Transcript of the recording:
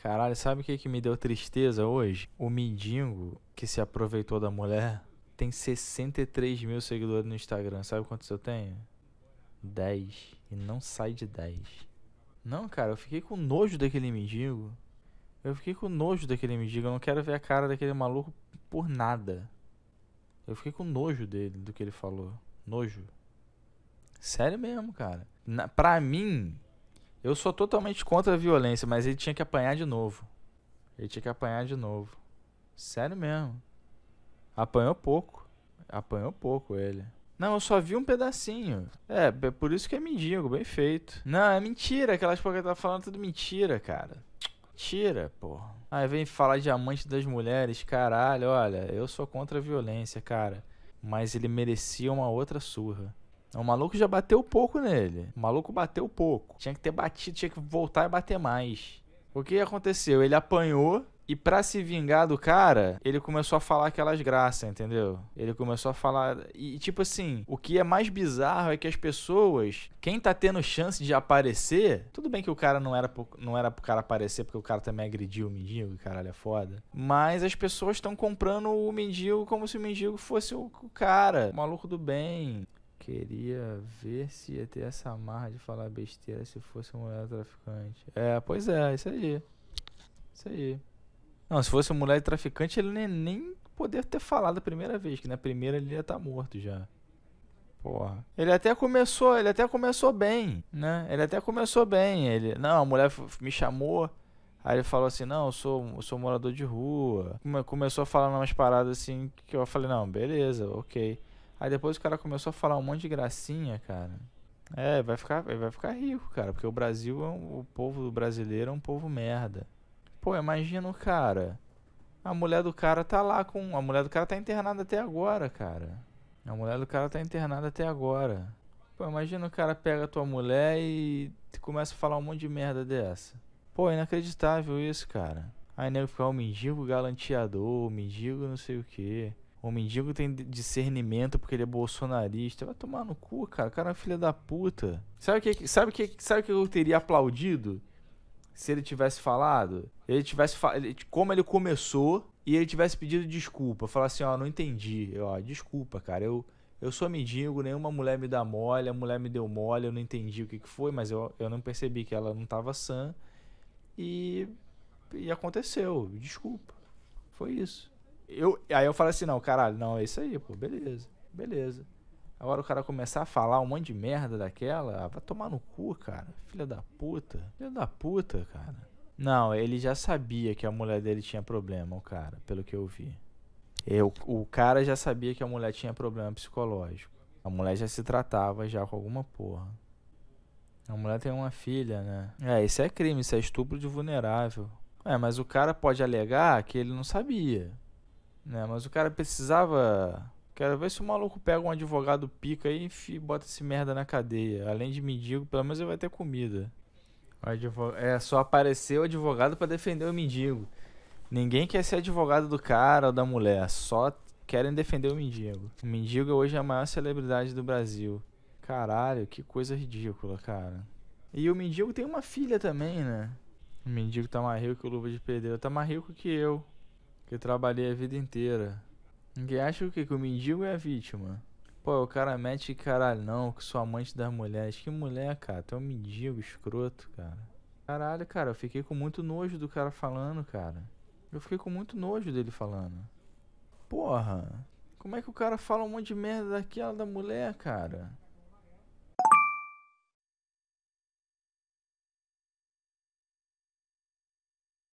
Caralho, sabe o que, que me deu tristeza hoje? O mendigo que se aproveitou da mulher tem 63 mil seguidores no Instagram. Sabe quantos eu tenho? 10. E não sai de 10. Não, cara, eu fiquei com nojo daquele mendigo. Eu fiquei com nojo daquele mendigo. Eu não quero ver a cara daquele maluco por nada. Eu fiquei com nojo dele, do que ele falou. Nojo. Sério mesmo, cara. Na, pra mim, eu sou totalmente contra a violência, mas ele tinha que apanhar de novo. Ele tinha que apanhar de novo. Sério mesmo. Apanhou pouco. Apanhou pouco ele. Não, eu só vi um pedacinho. É, é por isso que é mendigo, bem feito. Não, é mentira. Aquelas porcas tá falando é tudo mentira, cara. Mentira, porra. Aí vem falar de amante das mulheres, caralho, olha, eu sou contra a violência, cara. Mas ele merecia uma outra surra. O maluco já bateu pouco nele. O maluco bateu pouco. Tinha que ter batido, tinha que voltar e bater mais. O que aconteceu? Ele apanhou e pra se vingar do cara, ele começou a falar aquelas graças, entendeu? Ele começou a falar. E, tipo assim, o que é mais bizarro é que as pessoas. Quem tá tendo chance de aparecer. Tudo bem que o cara não era pro, não era pro cara aparecer, porque o cara também agrediu o mendigo, e caralho, é foda. Mas as pessoas estão comprando o mendigo como se o mendigo fosse o, o cara, o maluco do bem queria ver se ia ter essa marra de falar besteira se fosse uma mulher traficante. É, pois é, isso aí. Isso aí. Não, se fosse uma mulher traficante, ele nem, nem poderia ter falado a primeira vez, que na primeira ele ia estar tá morto já. Porra. Ele até começou, ele até começou bem, né? Ele até começou bem. Ele, não, a mulher me chamou, Aí ele falou assim: Não, eu sou, eu sou morador de rua. começou a falar umas paradas assim que eu falei: Não, beleza, ok. Aí depois o cara começou a falar um monte de gracinha, cara. É, vai ficar, vai ficar rico, cara, porque o Brasil, é um, o povo brasileiro é um povo merda. Pô, imagina o cara. A mulher do cara tá lá com. A mulher do cara tá internada até agora, cara. A mulher do cara tá internada até agora. Pô, imagina o cara pega a tua mulher e começa a falar um monte de merda dessa. Pô, é inacreditável isso, cara. Aí nego fica, o mendigo galanteador, mendigo não sei o que. O mendigo tem discernimento porque ele é bolsonarista. Vai tomar no cu, cara. O cara é filha da puta. Sabe o que, sabe que, sabe que eu teria aplaudido? Se ele tivesse falado? Ele tivesse Como ele começou e ele tivesse pedido desculpa. Falar assim, ó, não entendi. Eu, ó, desculpa, cara. Eu, eu sou mendigo, nenhuma mulher me dá mole. A mulher me deu mole, eu não entendi o que, que foi, mas eu, eu não percebi que ela não tava sã. E, e aconteceu. Desculpa. Foi isso. Eu, aí eu falo assim, não, caralho, não, é isso aí, pô, beleza, beleza. Agora o cara começar a falar um monte de merda daquela, ah, vai tomar no cu, cara. Filha da puta. Filha da puta, cara. Não, ele já sabia que a mulher dele tinha problema, o cara, pelo que eu vi. Eu, o cara já sabia que a mulher tinha problema psicológico. A mulher já se tratava já com alguma porra. A mulher tem uma filha, né? É, isso é crime, isso é estupro de vulnerável. É, mas o cara pode alegar que ele não sabia. Né? Mas o cara precisava. Quero ver se o maluco pega um advogado pica aí e bota esse merda na cadeia. Além de mendigo, pelo menos ele vai ter comida. Advog... É só aparecer o advogado para defender o mendigo. Ninguém quer ser advogado do cara ou da mulher, só querem defender o mendigo. O mendigo hoje é a maior celebridade do Brasil. Caralho, que coisa ridícula, cara. E o mendigo tem uma filha também, né? O mendigo tá mais rico que o Luva de Pedreiro, tá mais rico que eu que trabalhei a vida inteira. Ninguém acha o quê? Que o mendigo é a vítima. Pô, o cara mete caralho, não, que sou amante das mulheres. Que mulher, cara? Tu é um mendigo, escroto, cara. Caralho, cara, eu fiquei com muito nojo do cara falando, cara. Eu fiquei com muito nojo dele falando. Porra, como é que o cara fala um monte de merda daquela da mulher, cara?